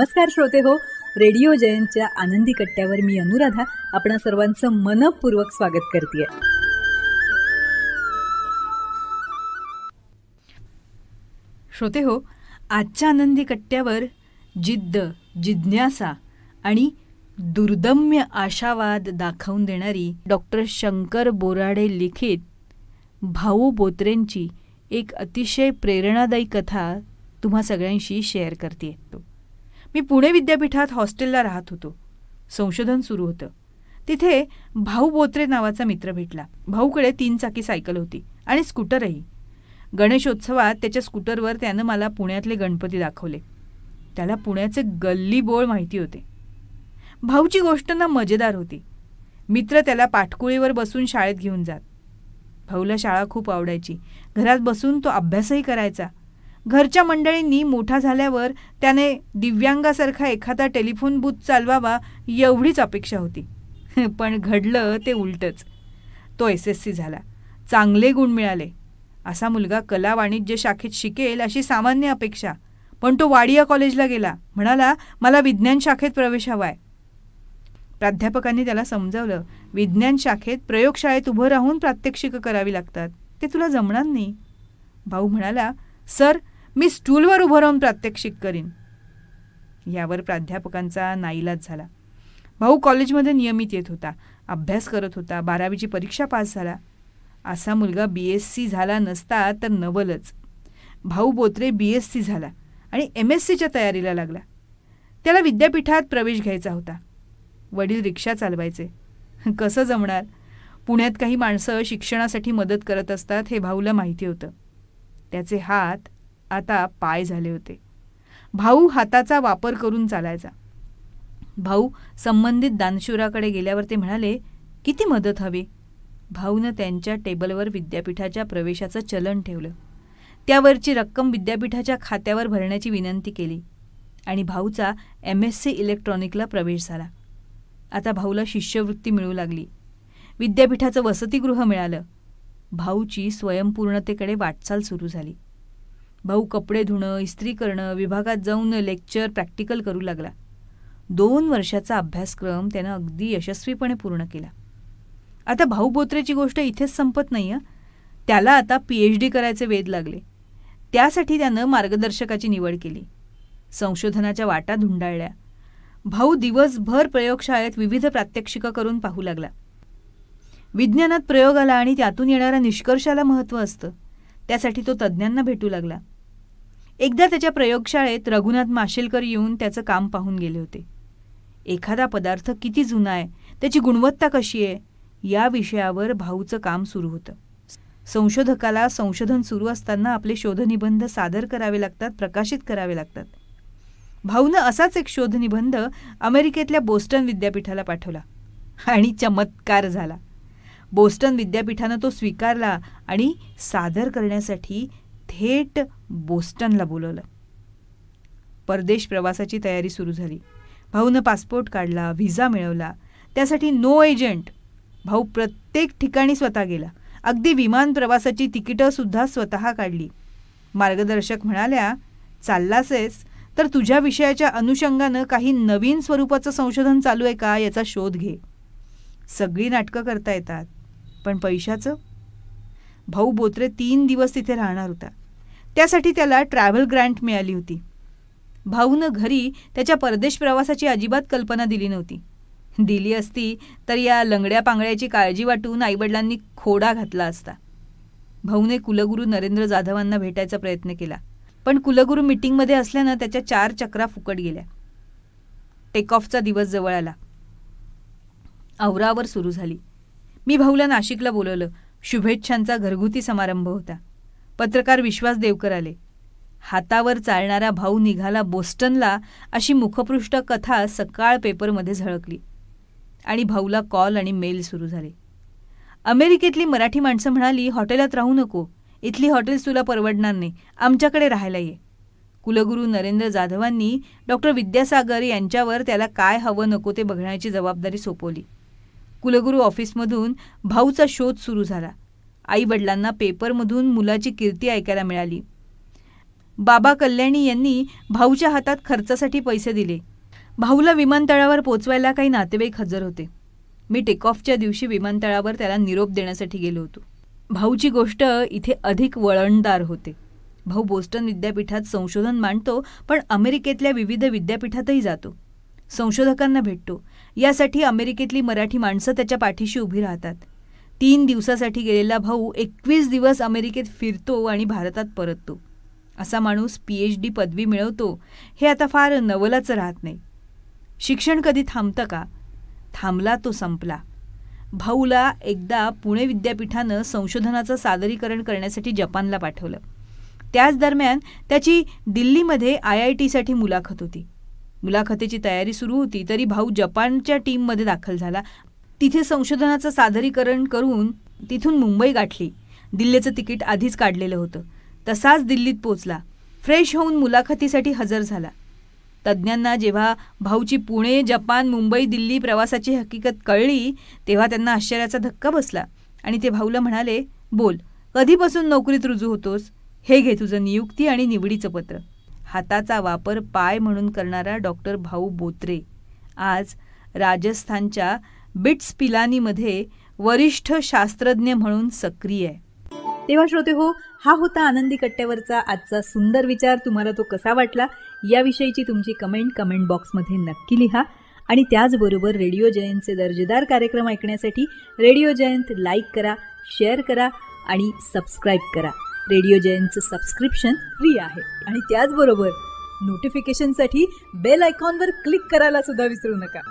नमस्कार श्रोते हो रेडिओ जयंतच्या आनंदी कट्ट्यावर मी अनुराधा आपणा सर्वांचं मनपूर्वक स्वागत करते श्रोते हो आजच्या आनंदी कट्ट्यावर जिद्द जिज्ञासा आणि दुर्दम्य आशावाद दाखवून देणारी डॉक्टर शंकर बोराडे लिखित भाऊ बोत्रेंची एक अतिशय प्रेरणादायी कथा तुम्हा सगळ्यांशी शेअर करते मी पुणे विद्यापीठात हॉस्टेलला राहत होतो संशोधन सुरू होतं तिथे भाऊ बोत्रे नावाचा मित्र भेटला भाऊकडे तीन चाकी सायकल होती आणि स्कूटरही गणेशोत्सवात त्याच्या स्कूटरवर त्यानं मला पुण्यातले गणपती दाखवले त्याला पुण्याचे गल्ली बोळ माहिती होते भाऊची गोष्ट ना मजेदार होती मित्र त्याला पाठकुळीवर बसून शाळेत घेऊन जात भाऊला शाळा खूप आवडायची घरात बसून तो अभ्यासही करायचा घरच्या मंडळींनी मोठा झाल्यावर त्याने दिव्यांगासारखा एखादा टेलिफोन बूथ चालवावा एवढीच अपेक्षा होती पण घडलं ते उलटच तो एस एस सी झाला चांगले गुण मिळाले असा मुलगा कला वाणिज्य शाखेत शिकेल अशी सामान्य अपेक्षा पण तो वाडिया कॉलेजला गेला म्हणाला मला विज्ञान शाखेत प्रवेश हवाय प्राध्यापकांनी त्याला समजावलं विज्ञान शाखेत प्रयोगशाळेत उभं राहून प्रात्यक्षिकं करावी लागतात ते तुला जमणार नाही भाऊ म्हणाला सर मी स्टूलवर उभं राहून प्रात्यक्षिक करीन यावर प्राध्यापकांचा नाईलाज झाला भाऊ कॉलेजमध्ये नियमित येत होता अभ्यास करत होता बारावीची परीक्षा पास झाला असा मुलगा बी एस सी झाला नसता तर नवलच भाऊ बोत्रे बी एस सी झाला आणि एम एस सीच्या तयारीला लागला त्याला विद्यापीठात प्रवेश घ्यायचा होता वडील रिक्षा चालवायचे कसं जमणार पुण्यात काही माणसं शिक्षणासाठी मदत करत असतात हे भाऊला माहिती होतं त्याचे हात आता पाय झाले होते भाऊ हाताचा वापर करून चालायचा भाऊ संबंधित दानशुराकडे गेल्यावर ते म्हणाले किती मदत हवी भाऊनं त्यांच्या टेबलवर विद्यापीठाच्या प्रवेशाचं चलन ठेवलं त्यावरची रक्कम विद्यापीठाच्या खात्यावर भरण्याची विनंती केली आणि भाऊचा एम एस सी इलेक्ट्रॉनिकला प्रवेश झाला आता भाऊला शिष्यवृत्ती मिळू लागली विद्यापीठाचं वसतिगृह मिळालं भाऊची स्वयंपूर्णतेकडे वाटचाल सुरू झाली भाऊ कपडे धुणं इस्त्री करणं विभागात जाऊन लेक्चर प्रॅक्टिकल करू लागला दोन वर्षाचा अभ्यासक्रम त्यानं अगदी यशस्वीपणे पूर्ण केला आता भाऊ बोत्रेची गोष्ट इथेच संपत नाही त्याला आता पी एच डी करायचे वेध लागले त्यासाठी त्यानं मार्गदर्शकाची निवड केली संशोधनाच्या वाटा धुंडाळल्या भाऊ दिवसभर प्रयोगशाळेत विविध प्रात्यक्षिकं करून पाहू लागला विज्ञानात प्रयोगाला आणि त्यातून येणाऱ्या निष्कर्षाला महत्त्व असतं त्यासाठी तो तज्ज्ञांना भेटू लागला एकदा त्याच्या प्रयोगशाळेत रघुनाथ माशेलकर येऊन त्याचं काम पाहून गेले होते एखादा पदार्थ किती जुना आहे त्याची गुणवत्ता कशी आहे या विषयावर भाऊचं काम सुरू होतं संशोधकाला संशोधन सुरू असताना आपले शोधनिबंध सादर करावे लागतात प्रकाशित करावे लागतात भाऊनं असाच एक शोधनिबंध अमेरिकेतल्या बोस्टन विद्यापीठाला पाठवला आणि चमत्कार झाला बोस्टन विद्यापीठानं तो स्वीकारला आणि सादर करण्यासाठी थेट बोस्टनला बोलवलं परदेश प्रवासाची तयारी सुरू झाली भाऊनं पासपोर्ट काढला व्हिसा मिळवला त्यासाठी नो एजंट भाऊ प्रत्येक ठिकाणी स्वतः गेला अगदी विमान प्रवासाची तिकीटंसुद्धा स्वतः काढली मार्गदर्शक म्हणाल्या चाललासेस तर तुझ्या विषयाच्या अनुषंगानं काही नवीन स्वरूपाचं संशोधन चालू आहे का याचा शोध घे सगळी नाटकं करता येतात पण पैशाचं भाऊ बोत्रे तीन दिवस तिथे राहणार होता त्यासाठी त्याला ट्रॅव्हल ग्रँट मिळाली होती भाऊनं घरी त्याच्या परदेश प्रवासाची अजिबात कल्पना दिली नव्हती दिली असती तर या लंगड्या पांगड्याची काळजी वाटून आईवडिलांनी खोडा घातला असता भाऊने कुलगुरू नरेंद्र जाधवांना भेटायचा प्रयत्न केला पण कुलगुरू मिटिंगमध्ये असल्यानं त्याच्या चार चक्रा फुकट गेल्या टेकऑफचा दिवस जवळ आला आवरावर सुरू झाली मी भाऊला नाशिकला बोलवलं शुभेच्छांचा घरगुती समारंभ होता पत्रकार विश्वास देवकर आले हातावर चालणारा भाऊ निघाला बोस्टनला अशी मुखपृष्ठ कथा सकाळ पेपरमध्ये झळकली आणि भाऊला कॉल आणि मेल सुरू झाले अमेरिकेतली मराठी माणसं म्हणाली हॉटेलात राहू नको इथली हॉटेल्स तुला परवडणार नाही आमच्याकडे राहायला ये कुलगुरू नरेंद्र जाधवांनी डॉक्टर विद्यासागर यांच्यावर त्याला काय हवं नको ते बघण्याची जबाबदारी सोपवली कुलगुरू ऑफिसमधून भाऊचा शोध सुरू झाला आई वडिलांना पेपरमधून मुलाची कीर्ती ऐकायला मिळाली बाबा कल्याणी यांनी भाऊच्या हातात खर्चासाठी पैसे दिले भाऊला विमानतळावर पोचवायला काही नातेवाईक हजर होते मी टेकऑफच्या दिवशी विमानतळावर त्याला निरोप देण्यासाठी गेलो होतो भाऊची गोष्ट इथे अधिक वळणदार होते भाऊ बोस्टन विद्यापीठात संशोधन मांडतो पण अमेरिकेतल्या विविध विद्यापीठातही जातो संशोधकांना भेटतो यासाठी अमेरिकेतली मराठी माणसं त्याच्या पाठीशी उभी राहतात तीन दिवसासाठी गेलेला भाऊ एकवीस दिवस अमेरिकेत फिरतो आणि भारतात परततो असा माणूस पी एच डी पदवी मिळवतो हे आता फार नवलाचं राहत नाही शिक्षण कधी थांबतं का थांबला तो संपला भाऊला एकदा पुणे विद्यापीठानं संशोधनाचं सादरीकरण करण्यासाठी जपानला पाठवलं त्याच दरम्यान त्याची दिल्लीमध्ये आय आय टीसाठी मुलाखत होती मुलाखतीची तयारी सुरू होती तरी भाऊ जपानच्या टीममध्ये दाखल झाला तिथे संशोधनाचं सादरीकरण करून तिथून मुंबई गाठली दिल्लीचं तिकीट आधीच काढलेलं होतं तसाच दिल्लीत पोचला फ्रेश होऊन मुलाखतीसाठी हजर झाला तज्ज्ञांना जेव्हा भाऊची पुणे जपान मुंबई दिल्ली प्रवासाची हकीकत कळली तेव्हा त्यांना आश्चर्याचा धक्का बसला आणि ते भाऊला म्हणाले बोल कधीपासून नोकरीत रुजू होतोस हे घे तुझं नियुक्ती आणि निवडीचं पत्र हाताचा वापर पाय म्हणून करणारा डॉक्टर भाऊ बोत्रे आज राजस्थानच्या बिट्स पिलानीमध्ये वरिष्ठ शास्त्रज्ञ म्हणून सक्रिय आहे तेव्हा श्रोते हो हा होता आनंदी कट्ट्यावरचा आजचा सुंदर विचार तुम्हाला तो कसा वाटला याविषयीची तुमची कमेंट कमेंट बॉक्समध्ये नक्की लिहा आणि त्याचबरोबर रेडिओ जयंतचे दर्जेदार कार्यक्रम ऐकण्यासाठी रेडिओ जयंत लाईक करा शेअर करा आणि सबस्क्राईब करा रेडिओ जयंतचं सबस्क्रिप्शन फ्री आहे आणि त्याचबरोबर नोटिफिकेशनसाठी बेल आयकॉनवर क्लिक करायला सुद्धा विसरू नका